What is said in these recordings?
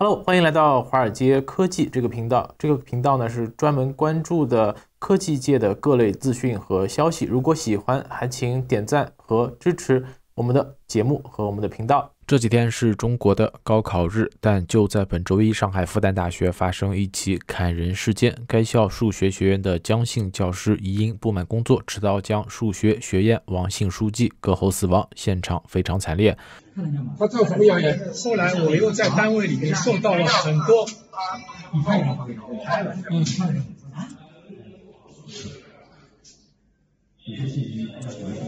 Hello，欢迎来到华尔街科技这个频道。这个频道呢是专门关注的科技界的各类资讯和消息。如果喜欢，还请点赞和支持我们的节目和我们的频道。这几天是中国的高考日，但就在本周一，上海复旦大学发生一起砍人事件。该校数学学院的姜姓教师疑因不满工作，持刀将数学学院王姓书记割喉死亡，现场非常惨烈。他后来我又在单位里面受到了很多。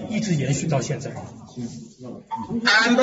一直延续到现在受到了很多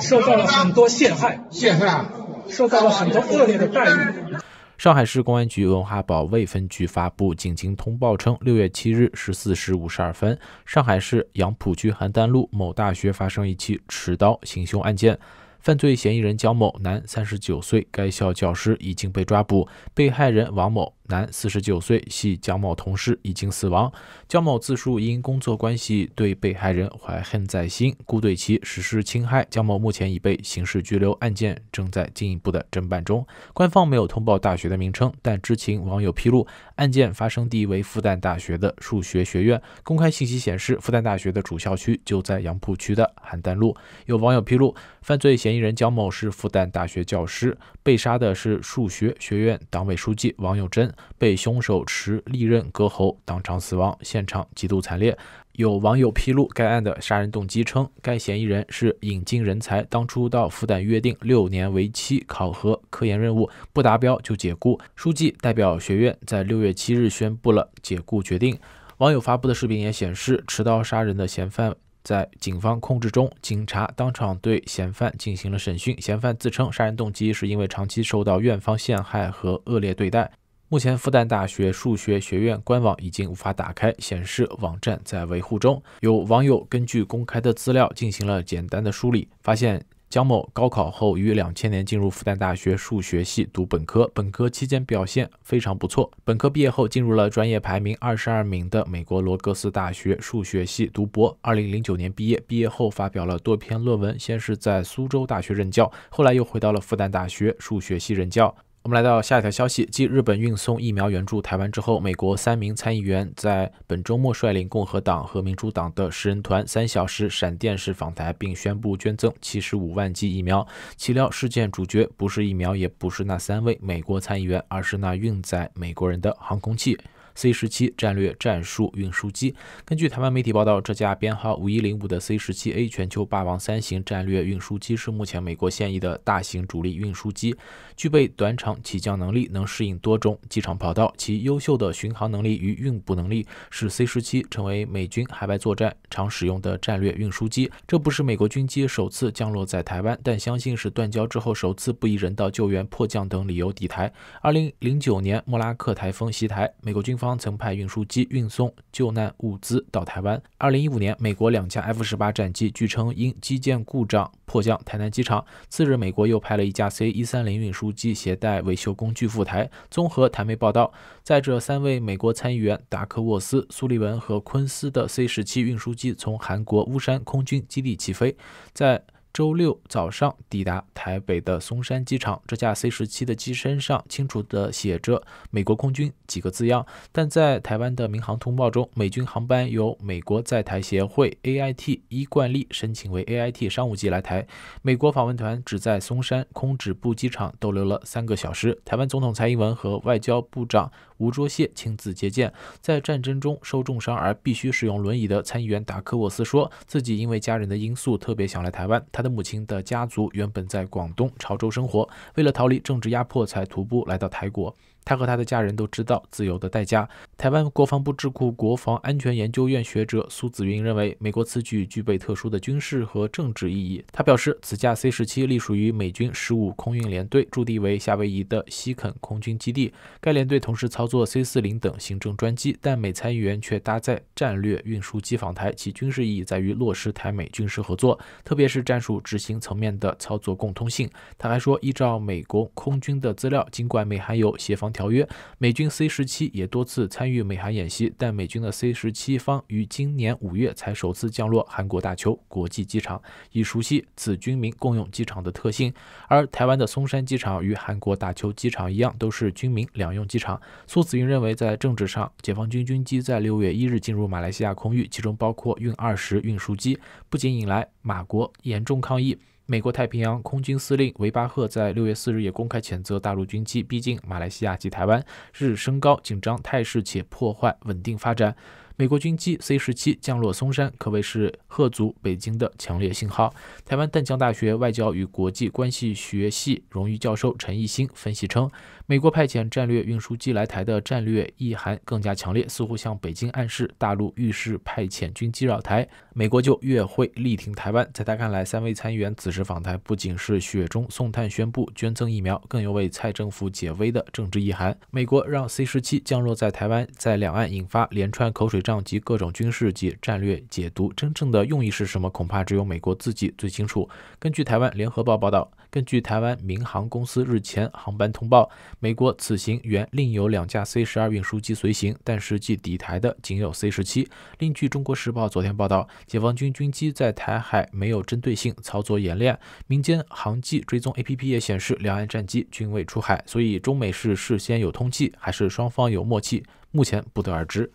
受到了很多陷害，陷害啊，受到了很多恶劣的待遇。上海市公安局文化保卫分局发布警情通报称，六月七日十四时五十二分，上海市杨浦区邯郸路某大学发生一起持刀行凶案件，犯罪嫌疑人蒋某，男，三十九岁，该校教师，已经被抓捕，被害人王某。男，四十九岁，系江某同事，已经死亡。江某自述因工作关系对被害人怀恨在心，故对其实施侵害。江某目前已被刑事拘留，案件正在进一步的侦办中。官方没有通报大学的名称，但知情网友披露，案件发生地为复旦大学的数学学院。公开信息显示，复旦大学的主校区就在杨浦区的邯郸路。有网友披露，犯罪嫌疑人江某是复旦大学教师，被杀的是数学学院党委书记王永珍。被凶手持利刃割喉，当场死亡，现场极度惨烈。有网友披露该案的杀人动机，称该嫌疑人是引进人才，当初到复旦约定六年为期考核科研任务，不达标就解雇。书记代表学院在六月七日宣布了解雇决定。网友发布的视频也显示，持刀杀人的嫌犯在警方控制中，警察当场对嫌犯进行了审讯。嫌犯自称杀人动机是因为长期受到院方陷害和恶劣对待。目前复旦大学数学学院官网已经无法打开，显示网站在维护中。有网友根据公开的资料进行了简单的梳理，发现江某高考后于两千年进入复旦大学数学系读本科，本科期间表现非常不错。本科毕业后进入了专业排名二十二名的美国罗格斯大学数学系读博，二零零九年毕业，毕业后发表了多篇论文，先是在苏州大学任教，后来又回到了复旦大学数学系任教。我们来到下一条消息，继日本运送疫苗援助台湾之后，美国三名参议员在本周末率领共和党和民主党的十人团，三小时闪电式访台，并宣布捐赠七十五万剂疫苗。岂料事件主角不是疫苗，也不是那三位美国参议员，而是那运载美国人的航空器。C 十七战略战术运输机，根据台湾媒体报道，这架编号五一零五的 C 十七 A 全球霸王三型战略运输机是目前美国现役的大型主力运输机，具备短场起降能力，能适应多种机场跑道。其优秀的巡航能力与运补能力，使 C 十七成为美军海外作战常使用的战略运输机。这不是美国军机首次降落在台湾，但相信是断交之后首次不以人道救援、迫降等理由抵台。二零零九年莫拉克台风袭台，美国军方。方曾派运输机运送救难物资到台湾。二零一五年，美国两架 F 十八战机据称因机件故障迫降台南机场。次日，美国又派了一架 C 一三零运输机携带维修工具赴台。综合台媒报道，在这三位美国参议员达克沃斯、苏利文和昆斯的 C 十七运输机从韩国乌山空军基地起飞，在。周六早上抵达台北的松山机场，这架 C 十七的机身上清楚地写着“美国空军”几个字样。但在台湾的民航通报中，美军航班由美国在台协会 AIT 依惯例申请为 AIT 商务机来台。美国访问团只在松山空指部机场逗留了三个小时。台湾总统蔡英文和外交部长。吴卓羲亲自接见，在战争中受重伤而必须使用轮椅的参议员达科沃斯说，自己因为家人的因素特别想来台湾。他的母亲的家族原本在广东潮州生活，为了逃离政治压迫才徒步来到台国。他和他的家人都知道自由的代价。台湾国防部智库国防安全研究院学者苏子云认为，美国此举具备特殊的军事和政治意义。他表示，此架 C 十七隶属于美军十五空运联队，驻地为夏威夷的西肯空军基地。该联队同时操作 C 四零等行政专机，但美参议员却搭载战略运输机访台，其军事意义在于落实台美军事合作，特别是战术执行层面的操作共通性。他还说，依照美国空军的资料，尽管美韩有协防。条约，美军 C 十七也多次参与美韩演习，但美军的 C 十七方于今年五月才首次降落韩国大邱国际机场，以熟悉此军民共用机场的特性。而台湾的松山机场与韩国大邱机场一样，都是军民两用机场。苏子云认为，在政治上，解放军军机在六月一日进入马来西亚空域，其中包括运二十运输机，不仅引来马国严重抗议。美国太平洋空军司令维巴赫在六月四日也公开谴责大陆军机逼近马来西亚及台湾，日升高紧张态势且破坏稳定发展。美国军机 C 十七降落松山，可谓是遏足北京的强烈信号。台湾淡江大学外交与国际关系学系荣誉教授陈义兴分析称，美国派遣战略运输机来台的战略意涵更加强烈，似乎向北京暗示，大陆遇事派遣军机绕台，美国就越会力挺台湾。在他看来，三位参议员此时访台，不仅是雪中送炭宣布捐赠疫苗，更有为蔡政府解危的政治意涵。美国让 C 十七降落在台湾，在两岸引发连串口水战。及各种军事及战略解读，真正的用意是什么？恐怕只有美国自己最清楚。根据台湾联合报报道，根据台湾民航公司日前航班通报，美国此行原另有两架 C 十二运输机随行，但实际抵台的仅有 C 十七。另据中国时报昨天报道，解放军军机在台海没有针对性操作演练，民间航迹追踪 APP 也显示两岸战机均未出海。所以，中美是事先有通气，还是双方有默契？目前不得而知。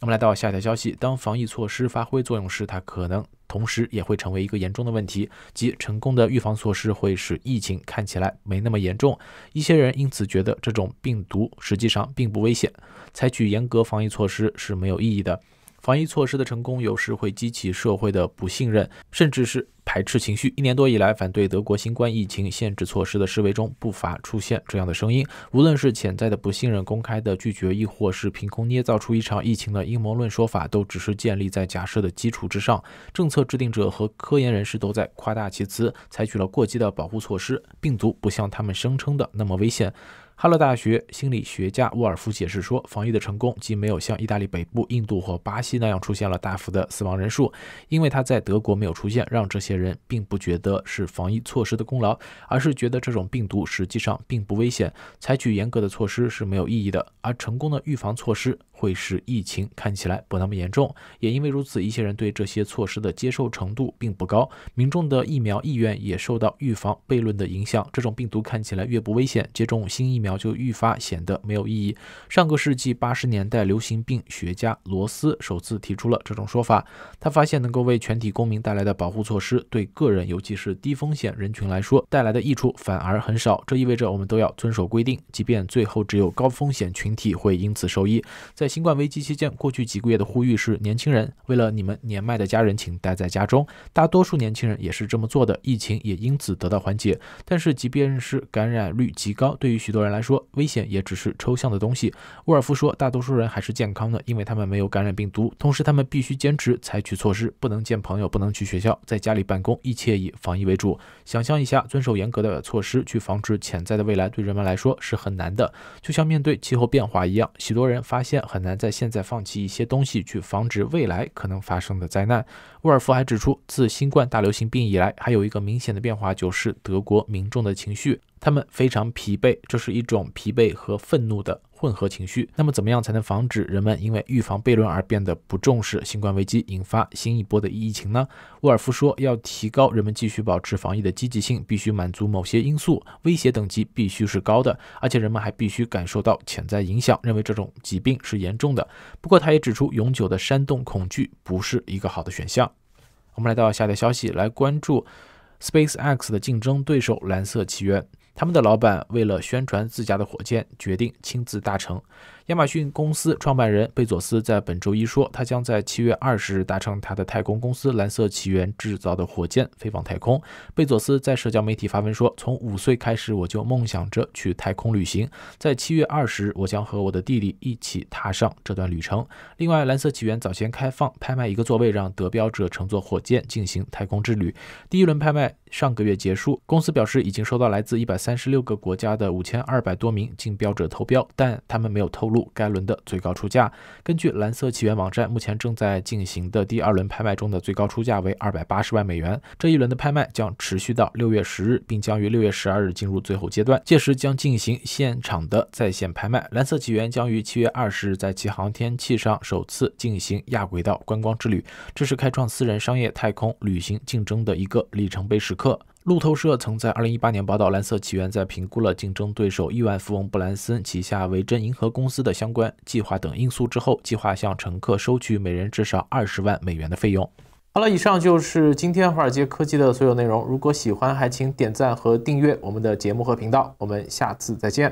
我们来到下条消息。当防疫措施发挥作用时，它可能同时也会成为一个严重的问题。即成功的预防措施会使疫情看起来没那么严重，一些人因此觉得这种病毒实际上并不危险，采取严格防疫措施是没有意义的。防疫措施的成功有时会激起社会的不信任，甚至是排斥情绪。一年多以来，反对德国新冠疫情限制措施的示威中不乏出现这样的声音：，无论是潜在的不信任、公开的拒绝，亦或是凭空捏造出一场疫情的阴谋论说法，都只是建立在假设的基础之上。政策制定者和科研人士都在夸大其词，采取了过激的保护措施。病毒不像他们声称的那么危险。哈勒大学心理学家沃尔夫解释说，防疫的成功既没有像意大利北部、印度或巴西那样出现了大幅的死亡人数，因为他在德国没有出现，让这些人并不觉得是防疫措施的功劳，而是觉得这种病毒实际上并不危险，采取严格的措施是没有意义的。而成功的预防措施。会使疫情看起来不那么严重，也因为如此，一些人对这些措施的接受程度并不高，民众的疫苗意愿也受到预防悖论的影响。这种病毒看起来越不危险，接种新疫苗就越发显得没有意义。上个世纪八十年代，流行病学家罗斯首次提出了这种说法。他发现，能够为全体公民带来的保护措施，对个人，尤其是低风险人群来说，带来的益处反而很少。这意味着，我们都要遵守规定，即便最后只有高风险群体会因此受益。在在新冠危机期间，过去几个月的呼吁是：年轻人，为了你们年迈的家人，请待在家中。大多数年轻人也是这么做的，疫情也因此得到缓解。但是，即便是感染率极高，对于许多人来说，危险也只是抽象的东西。沃尔夫说：“大多数人还是健康的，因为他们没有感染病毒。同时，他们必须坚持采取措施，不能见朋友，不能去学校，在家里办公，一切以防疫为主。想象一下，遵守严格的措施去防止潜在的未来，对人们来说是很难的，就像面对气候变化一样。许多人发现很。”很难在现在放弃一些东西，去防止未来可能发生的灾难。沃尔夫还指出，自新冠大流行病以来，还有一个明显的变化，就是德国民众的情绪，他们非常疲惫，这是一种疲惫和愤怒的。混合情绪，那么怎么样才能防止人们因为预防悖论而变得不重视新冠危机，引发新一波的疫情呢？沃尔夫说，要提高人们继续保持防疫的积极性，必须满足某些因素，威胁等级必须是高的，而且人们还必须感受到潜在影响，认为这种疾病是严重的。不过，他也指出，永久的煽动恐惧不是一个好的选项。我们来到下条消息，来关注 SpaceX 的竞争对手蓝色起源。他们的老板为了宣传自家的火箭，决定亲自搭乘。亚马逊公司创办人贝佐斯在本周一说，他将在七月二十日搭乘他的太空公司蓝色起源制造的火箭飞往太空。贝佐斯在社交媒体发文说：“从五岁开始，我就梦想着去太空旅行。在七月二十日，我将和我的弟弟一起踏上这段旅程。”另外，蓝色起源早前开放拍卖一个座位，让得标者乘坐火箭进行太空之旅。第一轮拍卖上个月结束，公司表示已经收到来自一百三十六个国家的五千二百多名竞标者投标，但他们没有透露。该轮的最高出价，根据蓝色起源网站目前正在进行的第二轮拍卖中的最高出价为二百八十万美元。这一轮的拍卖将持续到六月十日，并将于六月十二日进入最后阶段，届时将进行现场的在线拍卖。蓝色起源将于七月二十日在其航天器上首次进行亚轨道观光之旅，这是开创私人商业太空旅行竞争的一个里程碑时刻。路透社曾在二零一八年报道，蓝色起源在评估了竞争对手亿万富翁布兰森旗下维珍银河公司的相关计划等因素之后，计划向乘客收取每人至少二十万美元的费用。好了，以上就是今天华尔街科技的所有内容。如果喜欢，还请点赞和订阅我们的节目和频道。我们下次再见。